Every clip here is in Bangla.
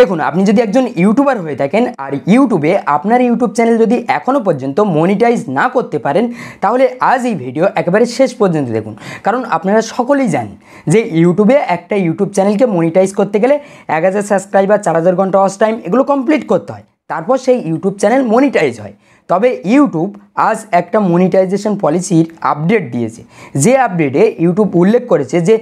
দেখুন আপনি যদি একজন ইউটিউবার হয়ে থাকেন আর ইউটিউবে আপনার ইউটিউব চ্যানেল যদি এখনও পর্যন্ত মনিটাইজ না করতে পারেন তাহলে আজ এই ভিডিও একেবারে শেষ পর্যন্ত দেখুন কারণ আপনারা সকলেই জানেন যে ইউটিউবে একটা ইউটিউব চ্যানেলকে মনিটাইজ করতে গেলে এক হাজার সাবস্ক্রাইবার চার হাজার ঘন্টা অস টাইম এগুলো কমপ্লিট করতে হয় তারপর সেই ইউটিউব চ্যানেল মনিটাইজ হয় তবে ইউটিউব আজ একটা মনিটাইজেশন পলিসির আপডেট দিয়েছে যে আপডেটে ইউটিউব উল্লেখ করেছে যে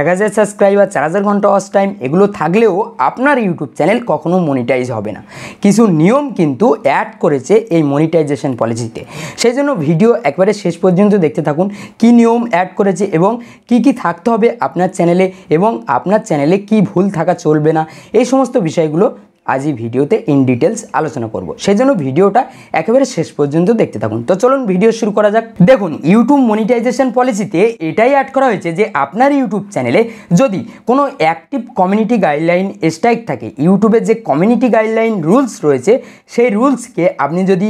এক হাজার সাবস্ক্রাইবার চার হাজার ঘন্টা ওয়াশ টাইম এগুলো থাকলেও আপনার ইউটিউব চ্যানেল কখনো মনিটাইজ হবে না কিছু নিয়ম কিন্তু অ্যাড করেছে এই মনিটাইজেশন পলিসিতে সেই জন্য ভিডিও একবারে শেষ পর্যন্ত দেখতে থাকুন কি নিয়ম অ্যাড করেছে এবং কি কি থাকতে হবে আপনার চ্যানেলে এবং আপনার চ্যানেলে কি ভুল থাকা চলবে না এই সমস্ত বিষয়গুলো আজই ভিডিওতে ইন ডিটেলস আলোচনা করব সেই জন্য ভিডিওটা একেবারে শেষ পর্যন্ত দেখতে থাকুন তো চলুন ভিডিও শুরু করা যাক দেখুন ইউটিউব মনিটাইজেশন পলিসিতে এটাই অ্যাড করা হয়েছে যে আপনার ইউটিউব চ্যানেলে যদি কোনো অ্যাক্টিভ কমিউনিটি গাইডলাইন স্ট্রাইক থাকে ইউটিউবের যে কমিউনিটি গাইডলাইন রুলস রয়েছে সেই রুলসকে আপনি যদি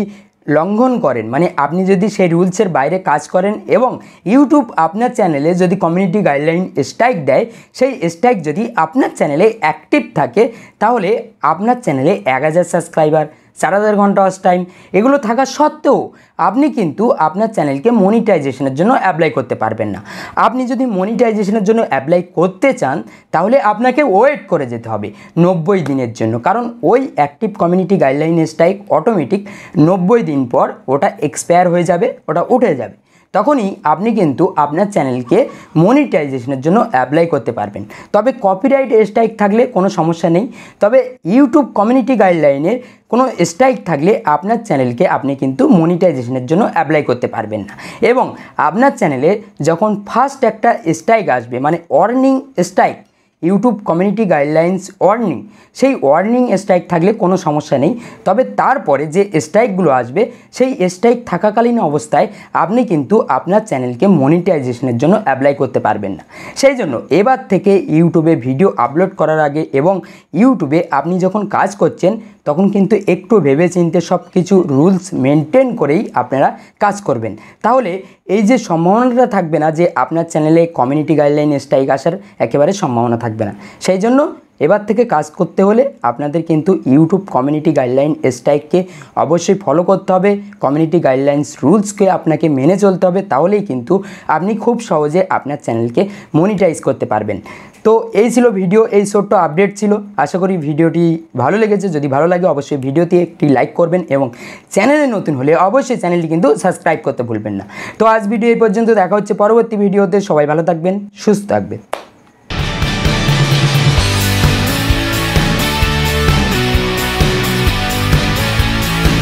লঙ্ঘন করেন মানে আপনি যদি সেই রুলসের বাইরে কাজ করেন এবং ইউটিউব আপনার চ্যানেলে যদি কমিউনিটি গাইডলাইন স্ট্রাইক দেয় সেই স্ট্রাইক যদি আপনার চ্যানেলে অ্যাক্টিভ থাকে তাহলে আপনার চ্যানেলে এক হাজার সাবস্ক্রাইবার চার হাজার ঘন্টা ওয়াচ টাইম এগুলো থাকা সত্ত্বেও আপনি কিন্তু আপনার চ্যানেলকে মনিটাইজেশনের জন্য অ্যাপ্লাই করতে পারবেন না আপনি যদি মনিটাইজেশনের জন্য অ্যাপ্লাই করতে চান তাহলে আপনাকে ওয়েট করে যেতে হবে নব্বই দিনের জন্য কারণ ওই active community guideline strike automatic নব্বই দিন পর ওটা এক্সপায়ার হয়ে যাবে ওটা উঠে যাবে তখনই আপনি কিন্তু আপনার চ্যানেলকে মনিটাইজেশনের জন্য অ্যাপ্লাই করতে পারবেন তবে কপিরাইট স্ট্রাইক থাকলে কোনো সমস্যা নেই তবে ইউটিউব কমিউনিটি গাইডলাইনের কোনো স্ট্রাইক থাকলে আপনার চ্যানেলকে আপনি কিন্তু মনিটাইজেশনের জন্য অ্যাপ্লাই করতে পারবেন না এবং আপনার চ্যানেলে যখন ফার্স্ট একটা স্ট্রাইক আসবে মানে warning strike YouTube community guidelines warning সেই ওয়ার্নিং স্ট্রাইক থাকলে কোনো সমস্যা নেই তবে তারপরে যে স্ট্রাইকগুলো আসবে সেই স্ট্রাইক থাকাকালীন অবস্থায় আপনি কিন্তু আপনার চ্যানেলকে মনিটাইজেশনের জন্য অ্যাপ্লাই করতে পারবেন না সেই জন্য এবার থেকে ইউটিউবে ভিডিও আপলোড করার আগে এবং ইউটিউবে আপনি যখন কাজ করছেন তখন কিন্তু একটু ভেবে চিনতে সব কিছু রুলস মেনটেন করেই আপনারা কাজ করবেন তাহলে এই যে সম্ভাবনাটা থাকবে না যে আপনার চ্যানেলে কমিউনিটি গাইডলাইন স্ট্রাইক আসার একেবারে সম্ভাবনা থাকবে না সেই জন্য এবার থেকে কাজ করতে হলে আপনাদের কিন্তু ইউটিউব কমিউনিটি গাইডলাইন স্ট্রাইককে অবশ্যই ফলো করতে হবে কমিউনিটি গাইডলাইন্স রুলসকে আপনাকে মেনে চলতে হবে তাহলেই কিন্তু আপনি খুব সহজে আপনার চ্যানেলকে মনিটাইজ করতে পারবেন তো এই ছিল ভিডিও এই ছোট্ট আপডেট ছিল আশা করি ভিডিওটি ভালো লেগেছে যদি ভালো লাগে অবশ্যই ভিডিওতে একটি লাইক করবেন এবং চ্যানেলে নতুন হলে অবশ্যই চ্যানেলটি কিন্তু সাবস্ক্রাইব করতে ভুলবেন না তো আজ ভিডিও এই পর্যন্ত দেখা হচ্ছে পরবর্তী ভিডিওতে সবাই ভালো থাকবেন সুস্থ থাকবেন